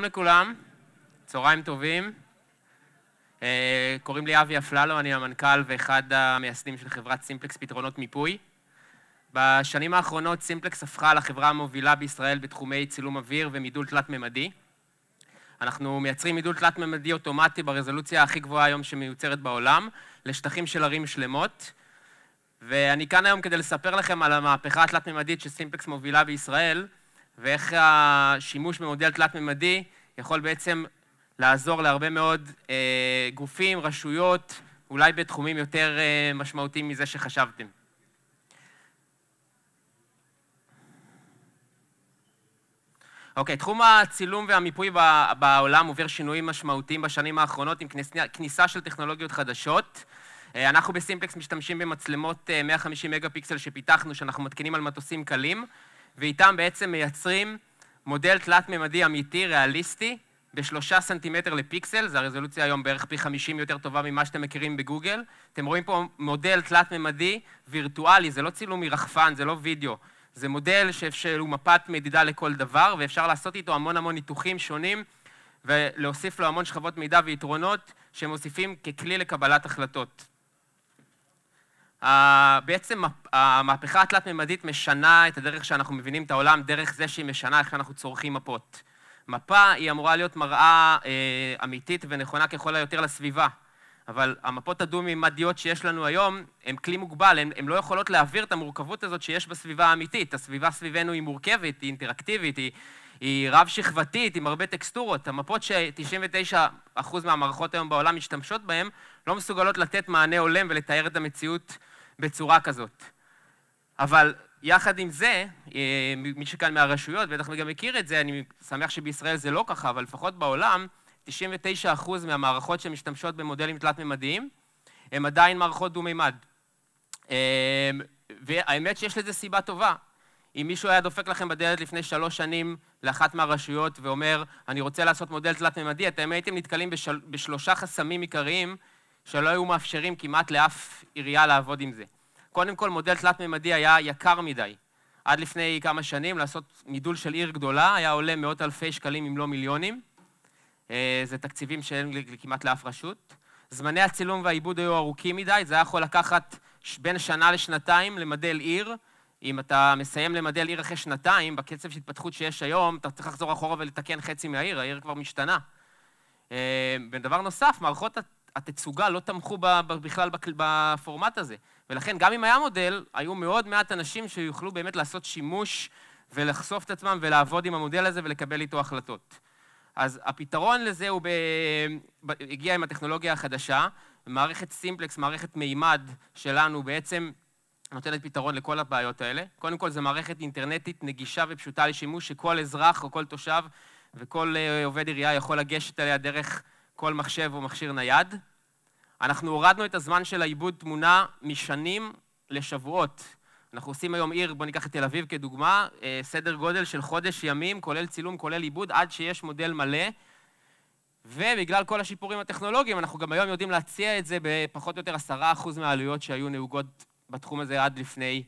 שלום לכולם, צהריים טובים. אה, קוראים לי אבי אפללו, אני המנכ"ל ואחד המייסדים של חברת סימפלקס פתרונות מיפוי. בשנים האחרונות סימפלקס הפכה לחברה המובילה בישראל בתחומי צילום אוויר ומידול תלת-ממדי. אנחנו מייצרים מידול תלת-ממדי אוטומטי ברזולוציה הכי גבוהה היום שמיוצרת בעולם, לשטחים של ערים שלמות. ואני כאן היום כדי לספר לכם על המהפכה התלת-ממדית שסימפלקס מובילה בישראל, ואיך השימוש במודל תלת-ממדי יכול בעצם לעזור להרבה מאוד אה, גופים, רשויות, אולי בתחומים יותר אה, משמעותיים מזה שחשבתם. אוקיי, okay, תחום הצילום והמיפוי בעולם עובר שינויים משמעותיים בשנים האחרונות עם כניסה של טכנולוגיות חדשות. אה, אנחנו בסימפלקס משתמשים במצלמות 150 אה, מגה פיקסל שפיתחנו, שאנחנו מתקינים על מטוסים קלים, ואיתם בעצם מייצרים מודל תלת-ממדי אמיתי, ריאליסטי, בשלושה סנטימטר לפיקסל, זו הרזולוציה היום בערך פי 50 יותר טובה ממה שאתם מכירים בגוגל. אתם רואים פה מודל תלת-ממדי וירטואלי, זה לא צילום מרחפן, זה לא וידאו. זה מודל שהוא מפת מדידה לכל דבר, ואפשר לעשות איתו המון המון ניתוחים שונים, ולהוסיף לו המון שכבות מידע ויתרונות שמוסיפים ככלי לקבלת החלטות. בעצם המהפכה התלת-ממדית משנה את הדרך שאנחנו מבינים את העולם דרך זה שהיא משנה איך אנחנו צורכים מפות. מפה היא אמורה להיות מראה אה, אמיתית ונכונה ככל היותר לסביבה, אבל המפות הדו ממדיות שיש לנו היום הן כלי מוגבל, הן לא יכולות להעביר את המורכבות הזאת שיש בסביבה האמיתית. הסביבה סביבנו היא מורכבת, היא אינטראקטיבית, היא... היא רב-שכבתית, עם הרבה טקסטורות. המפות ש-99% מהמערכות היום בעולם משתמשות בהן, לא מסוגלות לתת מענה הולם ולתאר את המציאות בצורה כזאת. אבל יחד עם זה, אה, מי שכאן מהרשויות, בטח גם מכיר את זה, אני שמח שבישראל זה לא ככה, אבל לפחות בעולם, 99% מהמערכות שמשתמשות במודלים תלת-ממדיים, הן עדיין מערכות דו-מימד. אה, והאמת שיש לזה סיבה טובה. אם מישהו היה דופק לכם בדלת לפני שלוש שנים לאחת מהרשויות ואומר, אני רוצה לעשות מודל תלת-ממדי, אתם הייתם נתקלים בשל... בשלושה חסמים עיקריים שלא היו מאפשרים כמעט לאף עירייה לעבוד עם זה. קודם כל, מודל תלת-ממדי היה יקר מדי. עד לפני כמה שנים לעשות מידול של עיר גדולה היה עולה מאות אלפי שקלים אם לא מיליונים. אה, זה תקציבים שאין כמעט לאף רשות. זמני הצילום והעיבוד היו ארוכים מדי, זה היה יכול לקחת בין שנה לשנתיים למדל עיר. אם אתה מסיים למדל עיר אחרי שנתיים, בקצב של התפתחות שיש היום, אתה צריך לחזור אחורה ולתקן חצי מהעיר, העיר כבר משתנה. אה, ודבר נוסף, מערכות התצוגה לא תמכו בכלל בפורמט הזה. ולכן, גם אם היה מודל, היו מאוד מעט אנשים שיוכלו באמת לעשות שימוש ולחשוף את עצמם ולעבוד עם המודל הזה ולקבל איתו החלטות. אז הפתרון לזה הוא ב... ב... הגיע עם הטכנולוגיה החדשה, מערכת סימפלקס, מערכת מימד שלנו בעצם נותנת פתרון לכל הבעיות האלה. קודם כל, זו מערכת אינטרנטית נגישה ופשוטה לשימוש, שכל אזרח או כל תושב וכל אה, עובד עירייה יכול לגשת אליה דרך כל מחשב או מכשיר נייד. אנחנו הורדנו את הזמן של העיבוד תמונה משנים לשבועות. אנחנו עושים היום עיר, בואו ניקח את תל אביב כדוגמה, אה, סדר גודל של חודש ימים, כולל צילום, כולל עיבוד, עד שיש מודל מלא. ובגלל כל השיפורים הטכנולוגיים, אנחנו גם היום יודעים להציע את זה בפחות או יותר עשרה אחוז מהעלויות שהיו נהוגות בתחום הזה עד לפני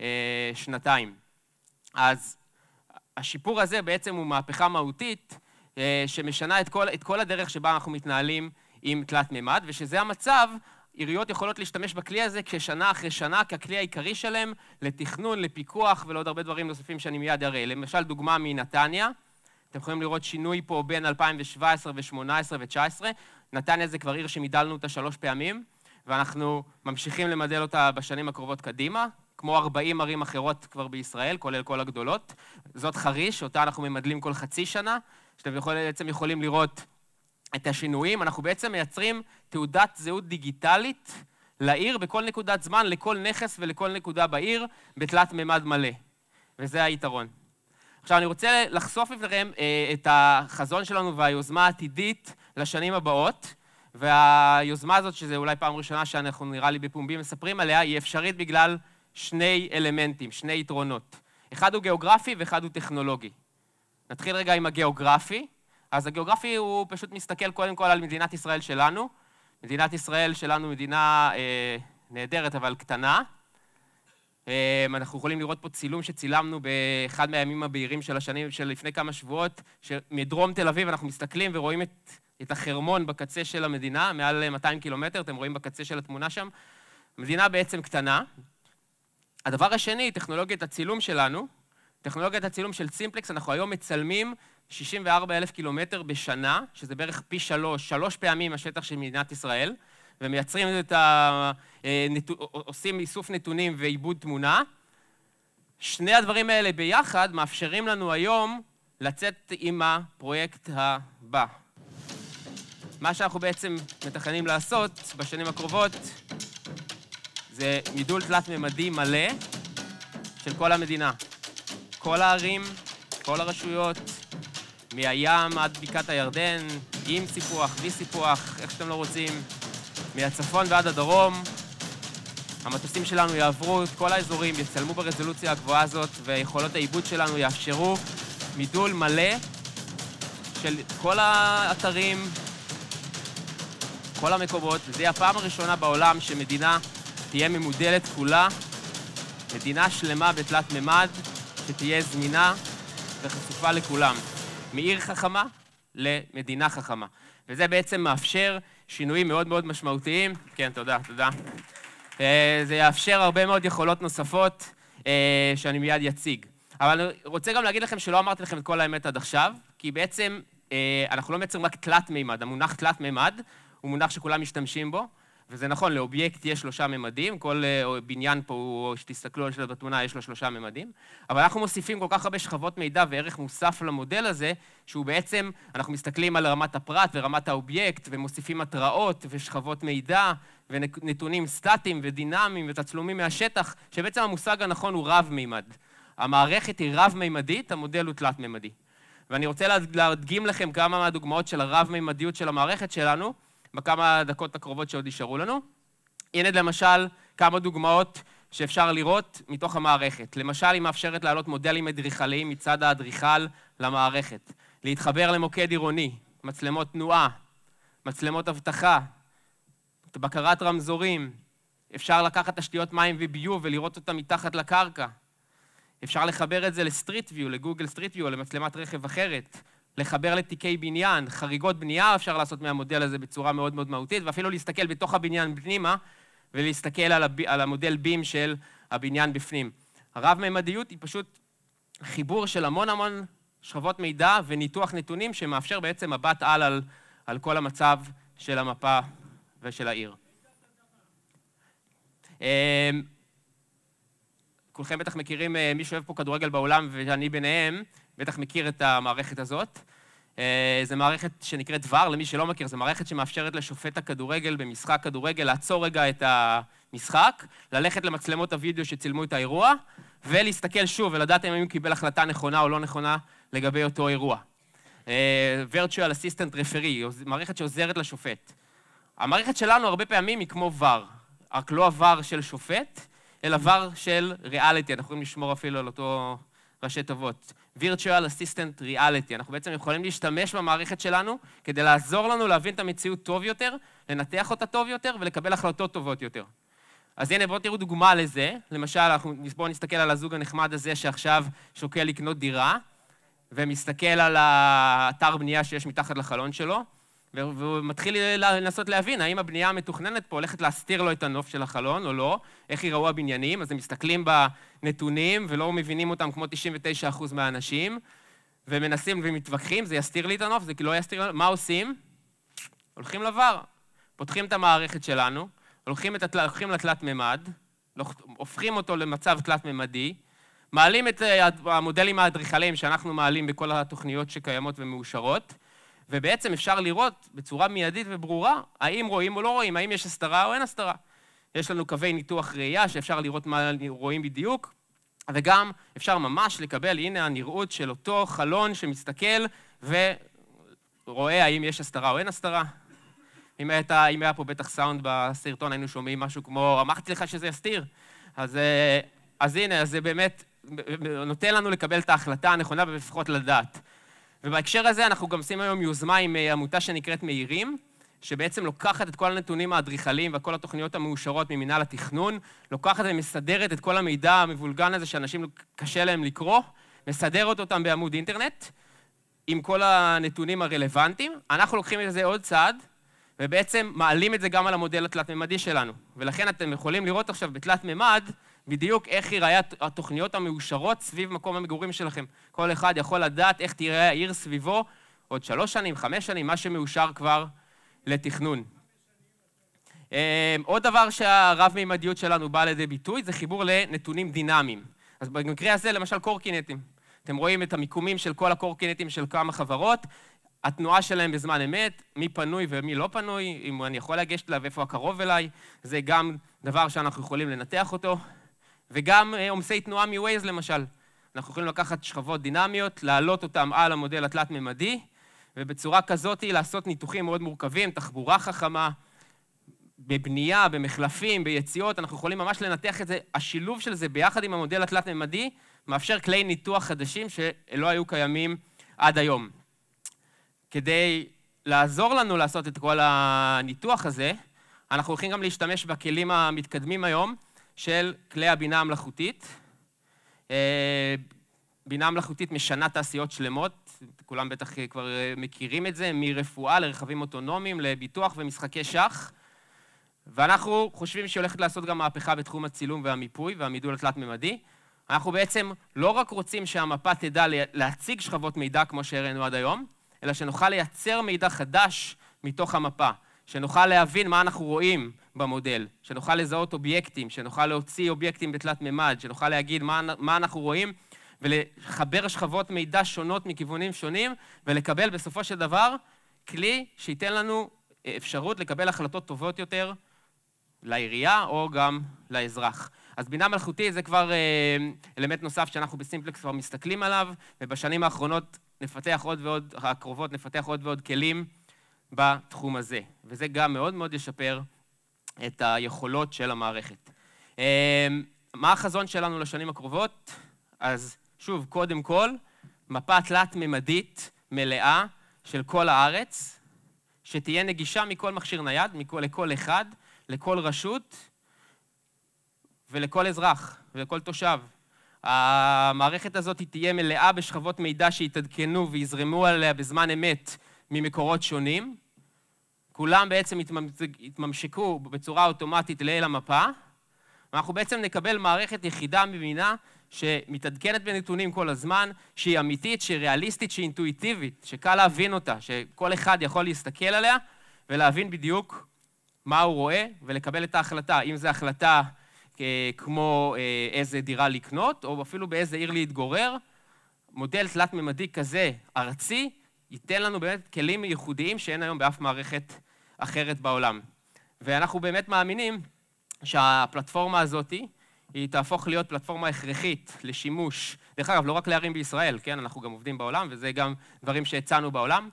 אה, שנתיים. אז השיפור הזה בעצם הוא מהפכה מהותית, אה, שמשנה את כל, את כל הדרך שבה אנחנו מתנהלים עם תלת מימד, ושזה המצב, עיריות יכולות להשתמש בכלי הזה כשנה אחרי שנה ככלי העיקרי שלהם לתכנון, לפיקוח ולעוד הרבה דברים נוספים שאני מיד אראה. למשל, דוגמה מנתניה, אתם יכולים לראות שינוי פה בין 2017 ו-18 ו-19. נתניה זה כבר עיר שמידלנו אותה שלוש פעמים, ואנחנו ממשיכים למדל אותה בשנים הקרובות קדימה. כמו 40 ערים אחרות כבר בישראל, כולל כל הגדולות. זאת חריש, אותה אנחנו ממדלים כל חצי שנה, שאתם יכול, בעצם יכולים לראות את השינויים. אנחנו בעצם מייצרים תעודת זהות דיגיטלית לעיר בכל נקודת זמן, לכל נכס ולכל נקודה בעיר, בתלת מימד מלא. וזה היתרון. עכשיו, אני רוצה לחשוף בפניכם אה, את החזון שלנו והיוזמה העתידית לשנים הבאות. והיוזמה הזאת, שזו אולי פעם ראשונה שאנחנו, נראה לי, בפומבי מספרים עליה, היא אפשרית בגלל שני אלמנטים, שני יתרונות. אחד הוא גיאוגרפי ואחד הוא טכנולוגי. נתחיל רגע עם הגיאוגרפי. אז הגיאוגרפי הוא פשוט מסתכל קודם כל על מדינת ישראל שלנו. מדינת ישראל שלנו מדינה אה, נהדרת אבל קטנה. אה, אנחנו יכולים לראות פה צילום שצילמנו באחד מהימים הבהירים של השנים של לפני כמה שבועות, שמדרום תל אביב אנחנו מסתכלים ורואים את, את החרמון בקצה של המדינה, מעל 200 אה, קילומטר, אתם רואים בקצה של התמונה שם. מדינה בעצם קטנה, הדבר השני, טכנולוגיית הצילום שלנו. טכנולוגיית הצילום של סימפלקס, אנחנו היום מצלמים 64 אלף קילומטר בשנה, שזה בערך פי שלוש, שלוש פעמים השטח של מדינת ישראל, ומייצרים את ה... אה, עושים איסוף נתונים ועיבוד תמונה. שני הדברים האלה ביחד מאפשרים לנו היום לצאת עם הפרויקט הבא. מה שאנחנו בעצם מתכננים לעשות בשנים הקרובות זה מידול תלת-ממדי מלא של כל המדינה. כל הערים, כל הרשויות, מהים עד בקעת הירדן, עם סיפוח, בלי סיפוח, איך שאתם לא רוצים, מהצפון ועד הדרום. המטוסים שלנו יעברו את כל האזורים, יצלמו ברזולוציה הגבוהה הזאת, ויכולות העיבוד שלנו יאפשרו מידול מלא של כל האתרים, כל המקומות, וזו הפעם הראשונה בעולם שמדינה שתהיה ממודלת כולה, מדינה שלמה בתלת מימד, שתהיה זמינה וחשופה לכולם. מעיר חכמה למדינה חכמה. וזה בעצם מאפשר שינויים מאוד מאוד משמעותיים. כן, תודה, תודה. אה, זה יאפשר הרבה מאוד יכולות נוספות אה, שאני מיד אציג. אבל אני רוצה גם להגיד לכם שלא אמרתי לכם את כל האמת עד עכשיו, כי בעצם אה, אנחנו לא מייצרים רק תלת מימד. המונח תלת מימד הוא מונח שכולם משתמשים בו, וזה נכון, לאובייקט יש שלושה ממדים, כל אה, בניין פה, או שתסתכלו על שלו בתמונה, יש לו שלושה ממדים, אבל אנחנו מוסיפים כל כך הרבה שכבות מידע וערך מוסף למודל הזה, שהוא בעצם, אנחנו מסתכלים על רמת הפרט ורמת האובייקט, ומוסיפים התראות ושכבות מידע, ונתונים סטטיים ודינמיים ותצלומים מהשטח, שבעצם המושג הנכון הוא רב-מימד. המערכת היא רב-מימדית, המודל הוא תלת-מימדי. ואני רוצה להדגים לכם כמה מהדוגמאות של הרב-מימדיות של המערכת שלנו, בכמה הדקות הקרובות שעוד נשארו לנו. הנה למשל כמה דוגמאות שאפשר לראות מתוך המערכת. למשל, היא מאפשרת להעלות מודלים אדריכליים מצד האדריכל למערכת, להתחבר למוקד עירוני, מצלמות תנועה, מצלמות אבטחה, בקרת רמזורים, אפשר לקחת תשתיות מים וביוב ולראות אותן מתחת לקרקע. אפשר לחבר את זה לסטריט ויו, לגוגל סטריט ויו, למצלמת רכב אחרת. לחבר לתיקי בניין, חריגות בנייה אפשר לעשות מהמודל הזה בצורה מאוד מאוד מהותית, ואפילו להסתכל בתוך הבניין פנימה ולהסתכל על, הב... על המודל בים של הבניין בפנים. הרב-ממדיות היא פשוט חיבור של המון המון שכבות מידע וניתוח נתונים שמאפשר בעצם מבט על על, על כל המצב של המפה ושל העיר. אמ, כולכם בטח מכירים אה, מי שאוהב פה כדורגל בעולם ואני ביניהם, בטח מכיר את המערכת הזאת. אה, זו מערכת שנקראת VAR, למי שלא מכיר, זו מערכת שמאפשרת לשופט הכדורגל במשחק כדורגל לעצור רגע את המשחק, ללכת למצלמות הוידאו שצילמו את האירוע, ולהסתכל שוב ולדעת אם הוא קיבל החלטה נכונה או לא נכונה לגבי אותו אירוע. אה, virtual assistant referee, מערכת שעוזרת לשופט. המערכת שלנו הרבה פעמים היא כמו VAR, רק לא הVAR של שופט, אלא VAR של ריאליטי, אנחנו יכולים לשמור אפילו על אותו... ראשי תיבות, virtual assistant reality. אנחנו בעצם יכולים להשתמש במערכת שלנו כדי לעזור לנו להבין את המציאות טוב יותר, לנתח אותה טוב יותר ולקבל החלטות טובות יותר. אז הנה, בואו תראו דוגמה לזה. למשל, בואו נסתכל על הזוג הנחמד הזה שעכשיו שוקל לקנות דירה, ומסתכל על האתר בנייה שיש מתחת לחלון שלו, והוא מתחיל לנסות להבין האם הבנייה המתוכננת פה הולכת להסתיר לו את הנוף של החלון או לא, איך ייראו הבניינים, אז הם מסתכלים בנתונים ולא מבינים אותם כמו 99% מהאנשים, ומנסים ומתווכחים, זה יסתיר לי את הנוף, זה כאילו לא יסתיר, לי, מה עושים? הולכים לבר, פותחים את המערכת שלנו, הולכים, התל... הולכים לתלת מימד, הופכים אותו למצב תלת-ממדי, מעלים את אה, המודלים האדריכליים שאנחנו מעלים בכל התוכניות שקיימות ומאושרות, ובעצם אפשר לראות בצורה מיידית וברורה האם רואים או לא רואים, האם יש הסתרה או אין הסתרה. יש לנו קווי ניתוח ראייה שאפשר לראות מה רואים בדיוק, וגם אפשר ממש לקבל, הנה הנראות של אותו חלון שמסתכל ורואה האם יש הסתרה או אין הסתרה. אם, הייתה, אם היה פה בטח סאונד בסרטון, היינו שומעים משהו כמו, אמרתי לך שזה יסתיר. אז, אה, אז הנה, אז זה באמת אה, נותן לנו לקבל את ההחלטה הנכונה ולפחות לדעת. ובהקשר הזה אנחנו גם עושים היום יוזמה עם אה, עמותה שנקראת מאירים, שבעצם לוקחת את כל הנתונים האדריכליים וכל התוכניות המאושרות ממינהל התכנון, לוקחת ומסדרת את כל המידע המבולגן הזה שאנשים קשה להם לקרוא, מסדרת אותם בעמוד אינטרנט, עם כל הנתונים הרלוונטיים. אנחנו לוקחים את זה עוד צעד, ובעצם מעלים את זה גם על המודל התלת-ממדי שלנו. ולכן אתם יכולים לראות עכשיו בתלת-ממד, בדיוק איך ייראה התוכניות המאושרות סביב מקום המגורים שלכם. כל אחד יכול לדעת איך תיראה העיר סביבו עוד שלוש שנים, חמש שנים, מה שמאושר כבר לתכנון. אמ, עוד דבר שהרב-מימדיות שלנו באה לידי ביטוי זה חיבור לנתונים דינמיים. אז במקרה הזה, למשל קורקינטים. אתם רואים את המיקומים של כל הקורקינטים של כמה חברות, התנועה שלהם בזמן אמת, מי פנוי ומי לא פנוי, אם אני יכול לגשת אליו איפה הקרוב אליי, זה גם דבר שאנחנו יכולים לנתח אותו. וגם אה, עומסי תנועה מווייז למשל. אנחנו יכולים לקחת שכבות דינמיות, להעלות אותן על המודל התלת-ממדי, ובצורה כזאת לעשות ניתוחים מאוד מורכבים, תחבורה חכמה, בבנייה, במחלפים, ביציאות, אנחנו יכולים ממש לנתח את זה. השילוב של זה ביחד עם המודל התלת-ממדי מאפשר כלי ניתוח חדשים שלא היו קיימים עד היום. כדי לעזור לנו לעשות את כל הניתוח הזה, אנחנו הולכים גם להשתמש בכלים המתקדמים היום, של כלי הבינה המלאכותית. אה, בינה מלאכותית משנה תעשיות שלמות, כולם בטח אה, כבר אה, מכירים את זה, מרפואה לרכבים אוטונומיים, לביטוח ומשחקי שח. ואנחנו חושבים שהיא הולכת לעשות גם מהפכה בתחום הצילום והמיפוי והמידול התלת-ממדי. אנחנו בעצם לא רק רוצים שהמפה תדע להציג שכבות מידע כמו שהראינו עד היום, אלא שנוכל לייצר מידע חדש מתוך המפה. שנוכל להבין מה אנחנו רואים במודל, שנוכל לזהות אובייקטים, שנוכל להוציא אובייקטים בתלת מימד, שנוכל להגיד מה, מה אנחנו רואים ולחבר שכבות מידע שונות מכיוונים שונים ולקבל בסופו של דבר כלי שייתן לנו אפשרות לקבל החלטות טובות יותר לעירייה או גם לאזרח. אז בינה מלאכותית זה כבר אה, אלמנט נוסף שאנחנו בסימפלקס כבר מסתכלים עליו, ובשנים האחרונות נפתח עוד ועוד, הקרובות נפתח עוד ועוד כלים בתחום הזה, וזה גם מאוד מאוד ישפר את היכולות של המערכת. אה, מה החזון שלנו לשנים הקרובות? אז שוב, קודם כל, מפה תלת-ממדית מלאה של כל הארץ, שתהיה נגישה מכל מכשיר נייד, מכל, לכל אחד, לכל רשות ולכל אזרח ולכל תושב. המערכת הזאת תהיה מלאה בשכבות מידע שיתעדכנו ויזרמו עליה בזמן אמת ממקורות שונים, כולם בעצם יתממשקו בצורה אוטומטית לאל המפה, ואנחנו בעצם נקבל מערכת יחידה מבינה שמתעדכנת בנתונים כל הזמן, שהיא אמיתית, שהיא ריאליסטית, שהיא אינטואיטיבית, שקל להבין אותה, שכל אחד יכול להסתכל עליה ולהבין בדיוק מה הוא רואה ולקבל את ההחלטה, אם זו החלטה אה, כמו אה, איזה דירה לקנות, או אפילו באיזה עיר להתגורר. מודל תלת-ממדי כזה, ארצי, ייתן לנו באמת כלים ייחודיים שאין היום באף מערכת אחרת בעולם. ואנחנו באמת מאמינים שהפלטפורמה הזאת היא תהפוך להיות פלטפורמה הכרחית לשימוש, דרך אגב, לא רק לערים בישראל, כן? אנחנו גם עובדים בעולם, וזה גם דברים שהצענו בעולם.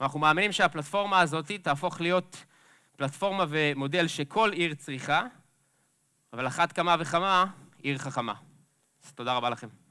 אנחנו מאמינים שהפלטפורמה הזאת תהפוך להיות פלטפורמה ומודל שכל עיר צריכה, אבל אחת כמה וכמה, עיר חכמה. אז תודה רבה לכם.